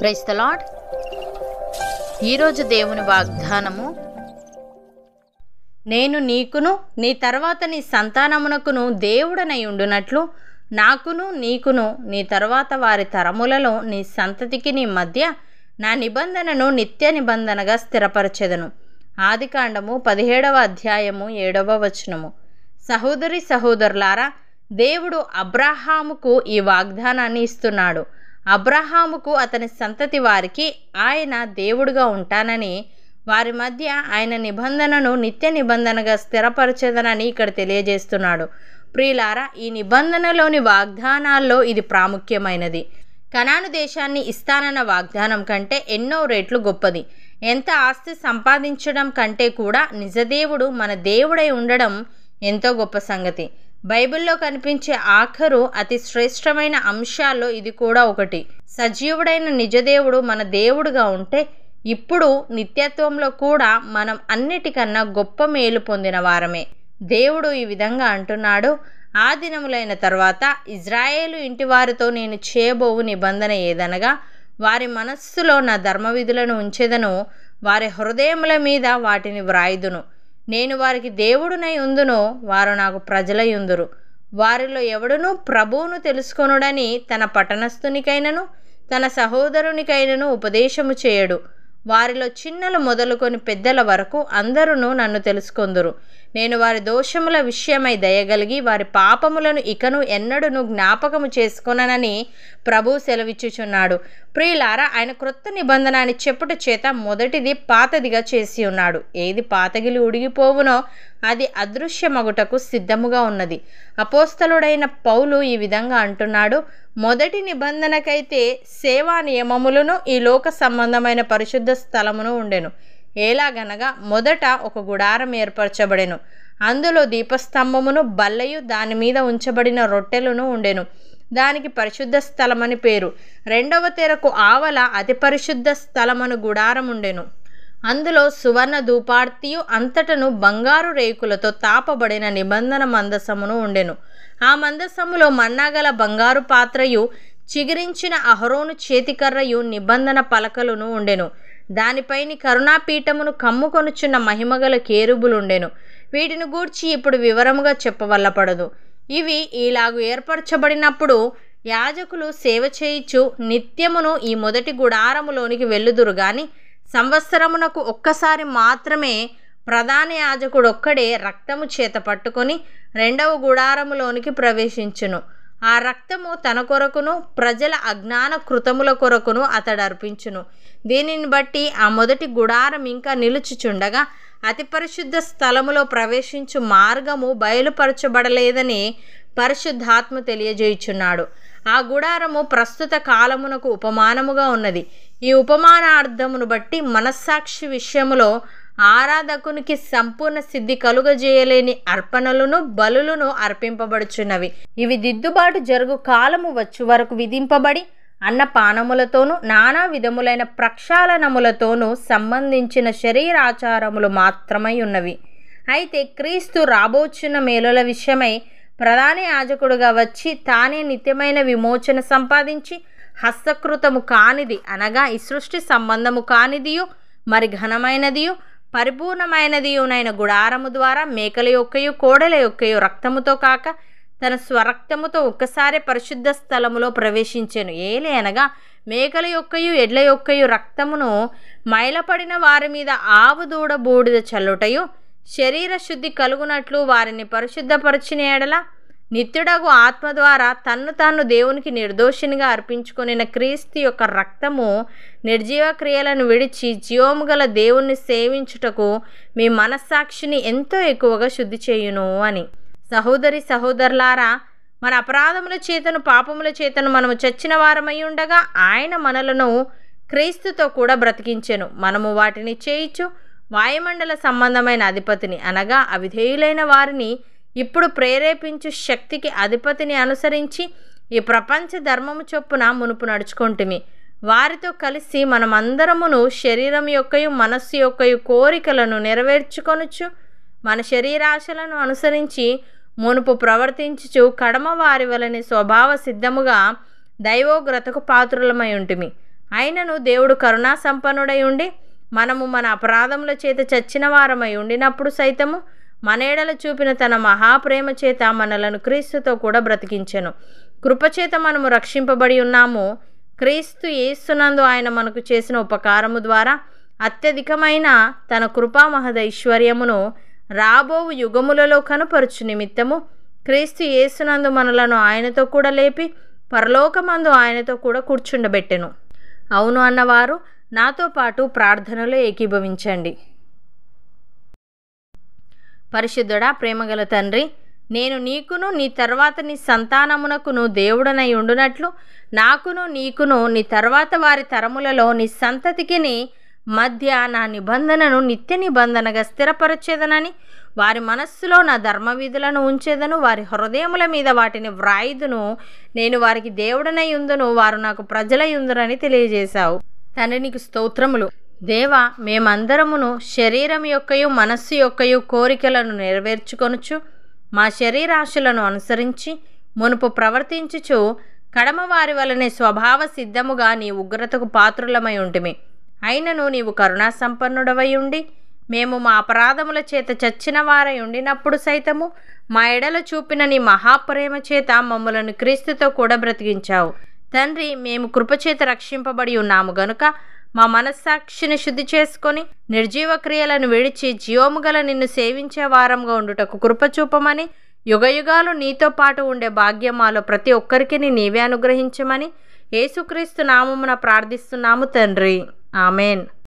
praise the Lord the ఈరోజు దేవుని వాగ్దానము నేను నీకును నీ తర్వాత నీ సంతానమునకును దేవుడనై ఉండునట్లు నాకును నీకును నీ తర్వాత వారి తరములలో నీ సంతతికి నీ మధ్య నా నిబంధనను నిత్య నిబంధనగా స్థిరపరచెదను ఆదికాండము పదిహేడవ అధ్యాయము ఏడవ వచనము సహోదరి సహోదరులారా దేవుడు అబ్రాహాముకు ఈ వాగ్దానాన్ని ఇస్తున్నాడు అబ్రహాముకు అతని సంతతి వారికి ఆయన దేవుడుగా ఉంటానని వారి మధ్య ఆయన నిబంధనను నిత్య నిబంధనగా స్థిరపరచదనని ఇక్కడ తెలియజేస్తున్నాడు ప్రియులారా ఈ నిబంధనలోని వాగ్దానాల్లో ఇది ప్రాముఖ్యమైనది కనాను దేశాన్ని ఇస్తానన్న వాగ్దానం కంటే ఎన్నో రేట్లు గొప్పది ఎంత ఆస్తి సంపాదించడం కంటే కూడా నిజదేవుడు మన దేవుడై ఉండడం ఎంతో గొప్ప సంగతి బైబిల్లో కనిపించే ఆఖరు అతి శ్రేష్టమైన అంశాల్లో ఇది కూడా ఒకటి సజీవుడైన నిజదేవుడు మన దేవుడుగా ఉంటే ఇప్పుడు నిత్యత్వంలో కూడా మనం అన్నిటికన్నా గొప్ప మేలు పొందిన వారమే దేవుడు ఈ విధంగా అంటున్నాడు ఆ దినములైన తర్వాత ఇజ్రాయేలు ఇంటి వారితో నేను చేయబోవు నిబంధన ఏదనగా వారి మనస్సులో నా ధర్మవిధులను ఉంచేదను వారి హృదయముల మీద వాటిని వ్రాయుదును నేను వారికి దేవుడునై ఉందునో వారు నాకు ప్రజలై ఉందురు వారిలో ఎవడునూ ప్రభువును తెలుసుకొనుడని తన పట్టణస్థునికైనను తన సహోదరునికైనను ఉపదేశము చేయడు వారిలో చిన్నలు మొదలుకొని పెద్దల వరకు అందరూ నన్ను తెలుసుకొందురు నేను వారి దోషముల విషయమై దయగలిగి వారి పాపములను ఇకను ఎన్నడూను జ్ఞాపకము చేసుకొననని ప్రభు సెలవిచ్చుచున్నాడు ప్రియులారా ఆయన క్రొత్త నిబంధన అని చెప్పుట చేత మొదటిది పాతదిగా చేసి ఉన్నాడు ఏది పాతగిలి ఉడిగిపోవునో అది అదృశ్యమగుటకు సిద్ధముగా ఉన్నది అపోస్తలుడైన పౌలు ఈ విధంగా అంటున్నాడు మొదటి నిబంధనకైతే సేవా నియమములను ఈ లోక సంబంధమైన పరిశుద్ధ స్థలమును ఉండెను ఎలాగనగా మొదట ఒక గుడారం ఏర్పరచబడెను అందులో దీపస్తంభమును బల్లయు దాని మీద ఉంచబడిన రొట్టెలను ఉండెను దానికి పరిశుద్ధ స్థలమని పేరు రెండవ తెరకు ఆవల అతి పరిశుద్ధ స్థలమను గుడారం ఉండెను అందులో సువర్ణ ధూపార్తియు అంతటను బంగారు రేకులతో తాపబడిన నిబంధన మందసమును ఉండెను ఆ మందసములో మన్నాగల బంగారు పాత్రయు చిగిరించిన అహరోను చేతికర్రయు నిబంధన పలకలను ఉండెను దానిపైని కరుణాపీఠమును కమ్ముకొనుచున్న మహిమగల కేరుబులుండెను వీటిని గూర్చి ఇప్పుడు వివరముగా చెప్పవల్లపడదు ఇవి ఇలాగు ఏర్పరచబడినప్పుడు యాజకులు సేవ చేయిచు నిత్యమును ఈ మొదటి గుడారములోనికి వెళ్ళుదురు గాని సంవత్సరమునకు ఒక్కసారి మాత్రమే ప్రధాన యాజకుడొక్కడే రక్తము చేత పట్టుకొని రెండవ గుడారములోనికి ప్రవేశించును ఆ రక్తము తన కొరకును ప్రజల అజ్ఞాన కృతముల కొరకును అతడు అర్పించును దీనిని బట్టి ఆ మొదటి గుడారం ఇంకా నిలుచుచుండగా అతి పరిశుద్ధ స్థలములో ప్రవేశించు మార్గము బయలుపరచబడలేదని పరిశుద్ధాత్మ తెలియజేయుచున్నాడు ఆ గుడారము ప్రస్తుత కాలమునకు ఉపమానముగా ఉన్నది ఈ ఉపమానార్థమును బట్టి మనస్సాక్షి విషయములో ఆరాధకునికి సంపూర్ణ సిద్ధి కలుగజేయలేని అర్పణలను బలులను అర్పింపబడుచున్నవి ఇవి దిద్దుబాటు జరుగు కాలము వచ్చు వరకు విధింపబడి అన్న పానములతోనూ నానా విధములైన ప్రక్షాళనములతోనూ సంబంధించిన శరీరాచారములు మాత్రమై ఉన్నవి అయితే క్రీస్తు రాబోచున్న మేలుల విషయమై ప్రధాన యాజకుడుగా వచ్చి తానే నిత్యమైన విమోచన సంపాదించి హస్తకృతము కానిది అనగా ఈ సృష్టి సంబంధము కానిదియు మరి ఘనమైనదియు పరిపూర్ణమైనది పరిపూర్ణమైనదియునైన గుడారము ద్వారా మేకల యొక్కయు కోడల యొక్కయు రక్తముతో కాక తన స్వరక్తముతో ఒక్కసారి పరిశుద్ధ స్థలములో ప్రవేశించాను ఏలే అనగా మేకల యొక్కయు ఎడ్ల యొక్కయు రక్తమును మైలపడిన వారి మీద ఆవు దూడ బూడిద చల్లుటయు శరీర శుద్ధి కలుగునట్లు వారిని పరిశుద్ధపరచిన ఎడల నిత్యుడగు ఆత్మ ద్వారా తన్ను తాను దేవునికి నిర్దోషినిగా అర్పించుకునిన క్రీస్తు యొక్క రక్తము నిర్జీవ క్రియలను విడిచి జీవము గల దేవుణ్ణి సేవించుటకు మీ మనస్సాక్షిని ఎంతో ఎక్కువగా శుద్ధి చేయును అని సహోదరి సహోదరులారా మన అపరాధముల చేతను పాపముల చేతను మనము చచ్చిన వారమై ఉండగా ఆయన మనలను క్రీస్తుతో కూడా బ్రతికించెను మనము వాటిని చేయించు వాయుమండల సంబంధమైన అధిపతిని అనగా అవిధేయులైన వారిని ఇప్పుడు ప్రేరేపించు శక్తికి అధిపతిని అనుసరించి ఈ ప్రపంచ ధర్మము చొప్పున మునుపు నడుచుకుంటుమి వారితో కలిసి మనమందరమును శరీరం యొక్కయు మనస్సు యొక్కయు కోరికలను నెరవేర్చుకొనుచు మన శరీరాశలను అనుసరించి మునుపు ప్రవర్తించుచు కడమ వారి వలని స్వభావ సిద్ధముగా దైవోగ్రతకు పాత్రులమై ఉంటుమి అయినను దేవుడు కరుణా సంపన్నుడై ఉండి మనము మన అపరాధముల చేత చచ్చిన వారమై ఉండినప్పుడు సైతము మనేడల చూపిన తన మహాప్రేమ చేత మనలను క్రీస్తుతో కూడా బ్రతికించెను కృపచేత మనము రక్షింపబడి ఉన్నాము క్రీస్తు యేస్తునందు ఆయన మనకు చేసిన ఉపకారము ద్వారా అత్యధికమైన తన కృపామహద మహదైశ్వర్యమును రాబో యుగములలో కనుపరుచు నిమిత్తము క్రీస్తు ఏసునందు మనలను ఆయనతో కూడా లేపి పరలోకమందు ఆయనతో కూడా కూర్చుండబెట్టెను అవును అన్నవారు నాతో పాటు ప్రార్థనలో ఏకీభవించండి పరిశుద్ధుడా ప్రేమగల తండ్రి నేను నీకును నీ తర్వాత నీ సంతానమునకును దేవుడనై ఉండునట్లు నాకును నీకును నీ తర్వాత వారి తరములలో నీ సంతతికి మధ్య నా నిబంధనను నిత్య నిబంధనగా స్థిరపరచేదనని వారి మనస్సులో నా ధర్మవీధులను ఉంచేదను వారి హృదయముల మీద వాటిని వ్రాయిదును నేను వారికి దేవుడనై ఉందును వారు నాకు ప్రజలై ఉందునని తెలియజేశావు తండ్రి నీకు స్తోత్రములు దేవ మేమందరమును శరీరం యొక్కయు మనస్సు యొక్కయు కోరికలను నెరవేర్చుకొనుచు మా శరీరాశులను అనుసరించి మునుపు ప్రవర్తించుచు కడమ వారి వలనే స్వభావ సిద్ధముగా నీ ఉగ్రతకు పాత్రులమై ఉంటిమి అయినను నీవు కరుణా సంపన్నుడవై ఉండి మేము మా అపరాధముల చేత చచ్చిన వారై ఉండినప్పుడు సైతము మా ఎడల చూపిన నీ మహాప్రేమ చేత మమ్మలను క్రీస్తుతో కూడా బ్రతికించావు తండ్రి మేము కృపచేత రక్షింపబడి ఉన్నాము గనుక మా మనస్సాక్షిని శుద్ధి చేసుకొని నిర్జీవ క్రియలను విడిచి జీవము గల నిన్ను సేవించే వారంగా ఉండుటకు కృపచూపమని యుగయుగాలు నీతో పాటు ఉండే భాగ్యమాలో ప్రతి ఒక్కరికి నీవే అనుగ్రహించమని యేసుక్రీస్తు నామమున ప్రార్థిస్తున్నాము తండ్రి ఆమెన్